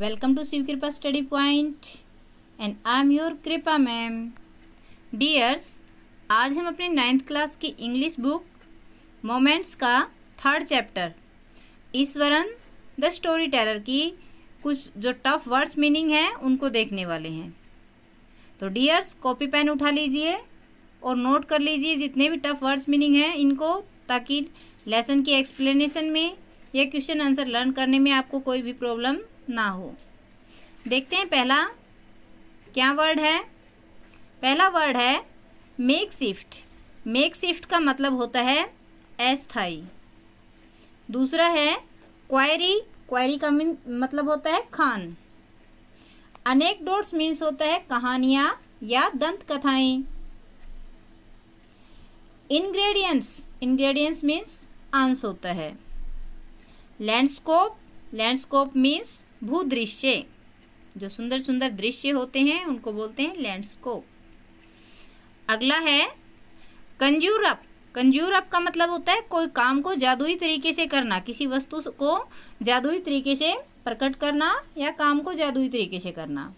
Welcome to Shiv Kripa study point and I am your Kripa ma'am dears आज हम अपने ninth class की इंग्लिश बुक मोमेंट्स का third chapter Ishwaran the storyteller की कुछ जो टफ वर्ड्स मीनिंग है उनको देखने वाले हैं तो डियर्स कॉपी पेन उठा लीजिए और नोट कर लीजिए जितने भी टफ वर्ड्स मीनिंग हैं इनको ताकि लेसन की एक्सप्लेनेशन में या क्वेश्चन आंसर लर्न करने में आपको कोई भी प्रॉब्लम ना हो देखते हैं पहला क्या वर्ड है पहला वर्ड है मेक शिफ्ट मेक शिफ्ट का मतलब होता है अस्थाई दूसरा है क्वायरी क्वायरी का मतलब होता है खान अनेक डोट्स मीन्स होता है कहानियाँ या दंत कथाएं इंग्रेडिएंट्स इंग्रेडिएंट्स मीन्स आंस होता है लैंडस्कोप लैंडस्कोप मीन्स भूदृश्य जो सुंदर सुंदर दृश्य होते हैं उनको बोलते हैं लैंडस्कोप अगला है कंजूरअप कंजूरअप का मतलब होता है कोई काम को जादुई तरीके से करना किसी वस्तु को जादुई तरीके से प्रकट करना या काम को जादुई तरीके से करना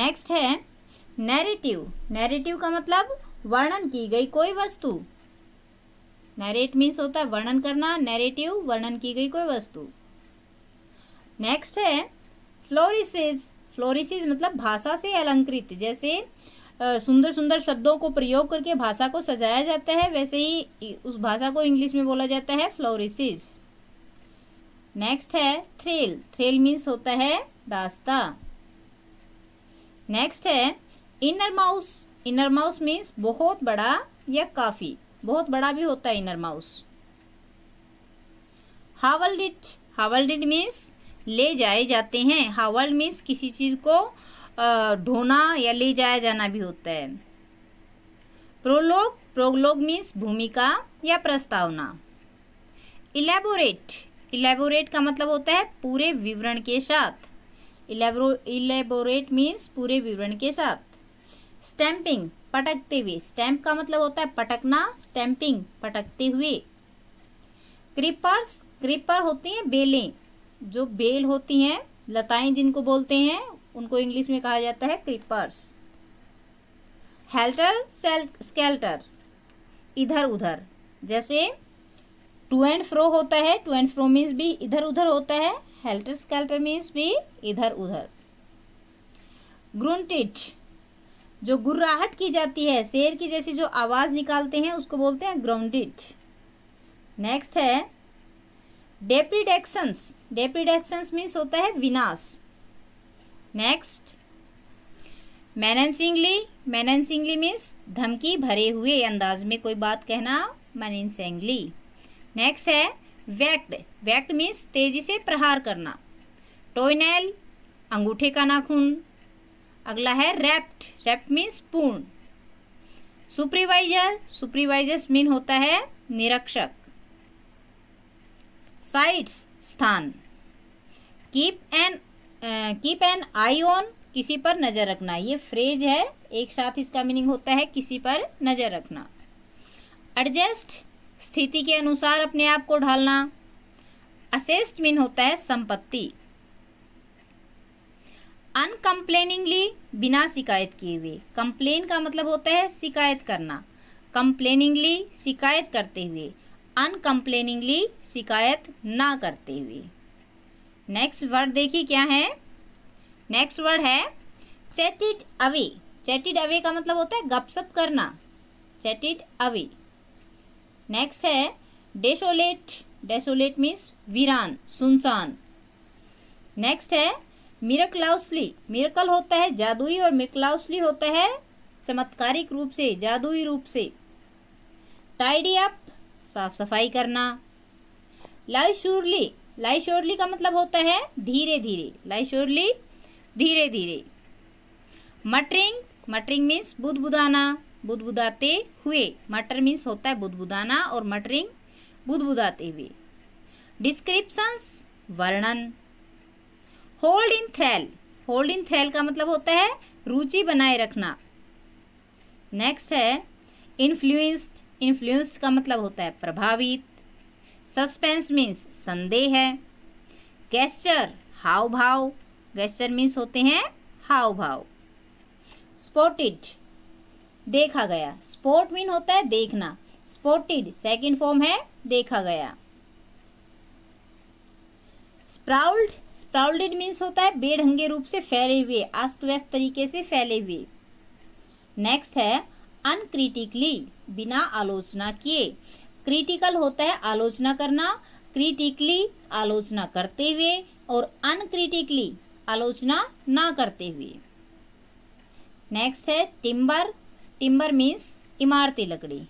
नेक्स्ट है नैरेटिव नैरेटिव का मतलब वर्णन की गई कोई वस्तु नैरेट मीन्स होता है वर्णन करना नैरेटिव वर्णन की गई कोई वस्तु नेक्स्ट है फ्लोरिसेज फ्लोरिसेज मतलब भाषा से अलंकृत जैसे सुंदर सुंदर शब्दों को प्रयोग करके भाषा को सजाया जाता है वैसे ही उस भाषा को इंग्लिश में बोला जाता है फ्लोरिसेज नेक्स्ट है थ्रेल थ्रेल मीन्स होता है दास्ता नेक्स्ट है enormous enormous means बहुत बड़ा या काफ़ी बहुत बड़ा भी होता है enormous hauled it hauled it means ले जाए जाते हैं हावल मीन्स किसी चीज़ को ढोना या ले जाया जाना भी होता है प्रोलोग प्रोलोग मीन्स भूमिका या प्रस्तावना इलेबोरेट इलेबोरेट का मतलब होता है पूरे विवरण के साथ इलेबो इलेबोरेट मीन्स पूरे विवरण के साथ स्टैंपिंग पटकते हुए स्टैंप का मतलब होता है पटकना स्टैंपिंग पटकते हुए क्रिपर्स क्रिपर होती हैं बेलें जो बेल होती हैं लताएं जिनको बोलते हैं उनको इंग्लिश में कहा जाता है क्रीपर्स हेल्टर सेल स्केल्टर इधर उधर जैसे टू एंड फ्रो होता है टू एंड फ्रो मीन्स भी इधर उधर होता है हेल्टर स्केल्टर मीन्स भी इधर उधर ग्रुंटिट जो गुर्राहट की जाती है शेर की जैसी जो आवाज़ निकालते हैं उसको बोलते हैं ग्राउंडिट नेक्स्ट है डेप्रीडेक्शंस डेप्रीडेक्शंस मीन्स होता है विनाश नेक्स्ट मैनेंसिंगली मैनेंसिंगली मीन्स धमकी भरे हुए अंदाज में कोई बात कहना मैनेंसिंगली नेक्स्ट है वैक्ट वैक्ट मीन्स तेजी से प्रहार करना टोइनेल अंगूठे का नाखून अगला है रैप्ट रैप्ट मीन्स पूर्ण सुपरवाइजर सुपरवाइजर्स मीन होता है निरीक्षक साइट्स स्थान keep an keep an eye on किसी पर नज़र रखना ये फ्रेज है एक साथ इसका मीनिंग होता है किसी पर नज़र रखना एडजस्ट स्थिति के अनुसार अपने आप को ढालना असेस्ट मीन होता है संपत्ति अनकम्प्लेनिंगली बिना शिकायत किए हुए कंप्लेन का मतलब होता है शिकायत करना कंप्लेनिंगली शिकायत करते हुए अनकम्प्लेनिंगली शिकायत ना करते हुए नेक्स्ट वर्ड देखिए क्या है नेक्स्ट वर्ड है चैटिड अवे चैटिड अवे का मतलब होता है गपसप करना चैटिड अवे नेक्स्ट है डेसोलेट डेसोलेट मीन्स वीरान सुनसान नेक्स्ट है मिरकलाउसली मिरकल होता है जादुई और मिरकलाउसली होता है चमत्कारिक रूप से जादुई रूप से टाइडी अप साफ सफाई करना लाइशोरली लाइशोरली का मतलब होता है धीरे धीरे लाइशोरली धीरे धीरे मटरिंग मटरिंग मीन्स बुदबुदाना बुदबुदाते हुए मटर मीन्स होता है बुदबुदाना और मटरिंग बुदबुदाते हुए डिस्क्रिप्शंस वर्णन होल्ड इन थ्रेल होल्ड इन थ्रेल का मतलब होता है रुचि बनाए रखना नेक्स्ट है इन्फ्लुएंस्ड इन्फ्लुएंस का मतलब होता है प्रभावित सस्पेंस मीन्स संदेह है गैस्चर हाव भाव गैस्चर मीन्स होते हैं हाव भाव स्पोर्टिड देखा गया स्पोर्ट मीन होता है देखना स्पोर्टिड सेकेंड फॉर्म है देखा गया स्प्राउल्ड स्प्राउल्डेड मीन्स होता है बेढंगे रूप से फैले हुए अस्त व्यस्त तरीके से फैले हुए नेक्स्ट है अनक्रिटिकली बिना आलोचना किए क्रिटिकल होता है आलोचना करना क्रिटिकली आलोचना करते हुए और अनक्रिटिकली आलोचना ना करते हुए नेक्स्ट है टिम्बर टिम्बर मीन्स इमारती लकड़ी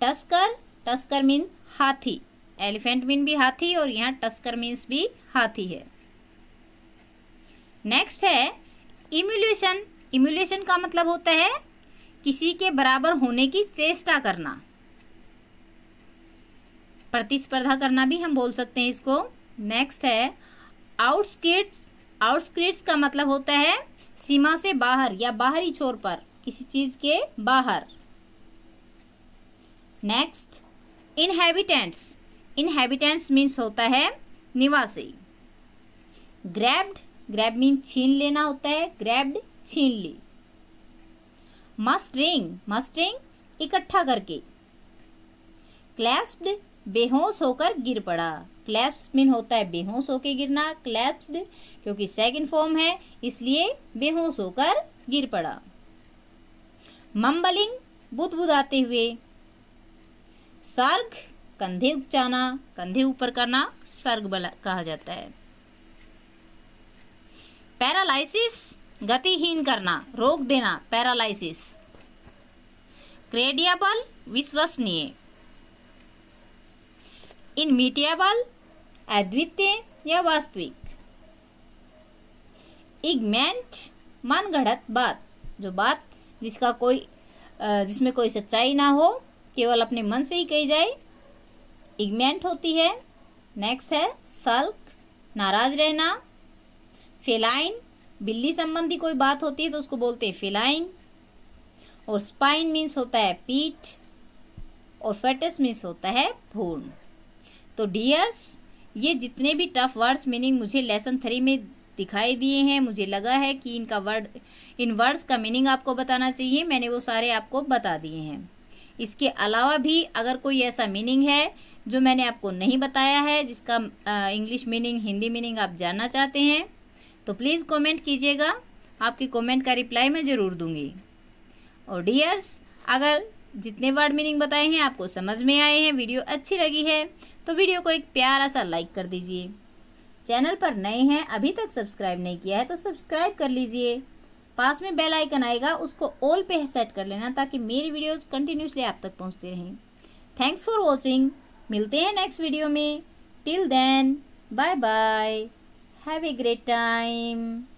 टस्कर टस्कर मीन हाथी एलिफेंट मीन भी हाथी और यहाँ टस्कर मीन्स भी हाथी है नेक्स्ट है इम्यूलेशन इम्यूलेशन का मतलब होता है किसी के बराबर होने की चेष्टा करना प्रतिस्पर्धा करना भी हम बोल सकते हैं इसको नेक्स्ट है आउटस्क्रिट्स आउटस्क्रिट्स का मतलब होता है सीमा से बाहर या बाहरी छोर पर किसी चीज के बाहर नेक्स्ट इनहेबिटेंट्स इनहेबिटेंट्स मीन्स होता है निवासी ग्रैब्ड ग्रैब मीन छीन लेना होता है ग्रैब्ड छीन ली मस्टरिंग मस्टरिंग इकट्ठा करके क्लैप्सड बेहोश होकर गिर पड़ा क्लैप्स मीन होता है बेहोश होकर गिरना क्लैप्सड क्योंकि सेकंड फॉर्म है इसलिए बेहोश होकर गिर पड़ा मम्बलिंग बुदबुदाते हुए सर्ग कंधे उपचाना कंधे ऊपर करना सर्ग बला कहा जाता है पैरालाइसिस गतिहीन करना रोक देना पैरालाइसिस क्रेडियबल विश्वसनीय इनमीटिएबल अद्वितीय या वास्तविक इगमेंट मनगढ़ंत बात जो बात जिसका कोई जिसमें कोई सच्चाई ना हो केवल अपने मन से ही कही जाए इगमेंट होती है नेक्स्ट है सल्क नाराज रहना फेलाइन बिल्ली संबंधी कोई बात होती है तो उसको बोलते हैं फिलाइन और स्पाइन मीन्स होता है पीठ और फेटस मीन्स होता है भूर्ण तो डियर्स ये जितने भी टफ वर्ड्स मीनिंग मुझे लेसन थ्री में दिखाई दिए हैं मुझे लगा है कि इनका वर्ड इन वर्ड्स का मीनिंग आपको बताना चाहिए मैंने वो सारे आपको बता दिए हैं इसके अलावा भी अगर कोई ऐसा मीनिंग है जो मैंने आपको नहीं बताया है जिसका इंग्लिश मीनिंग हिंदी मीनिंग आप जानना चाहते हैं तो प्लीज़ कमेंट कीजिएगा आपकी कमेंट का रिप्लाई मैं ज़रूर दूंगी और डियर्स अगर जितने वर्ड मीनिंग बताए हैं आपको समझ में आए हैं वीडियो अच्छी लगी है तो वीडियो को एक प्यारा सा लाइक कर दीजिए चैनल पर नए हैं अभी तक सब्सक्राइब नहीं किया है तो सब्सक्राइब कर लीजिए पास में बेल आइकन आएगा उसको ऑल पे सेट कर लेना ताकि मेरी वीडियोस कंटिन्यूसली आप तक पहुंचते रहें थैंक्स फॉर वॉचिंग मिलते हैं नेक्स्ट वीडियो में till then bye bye Have a great time.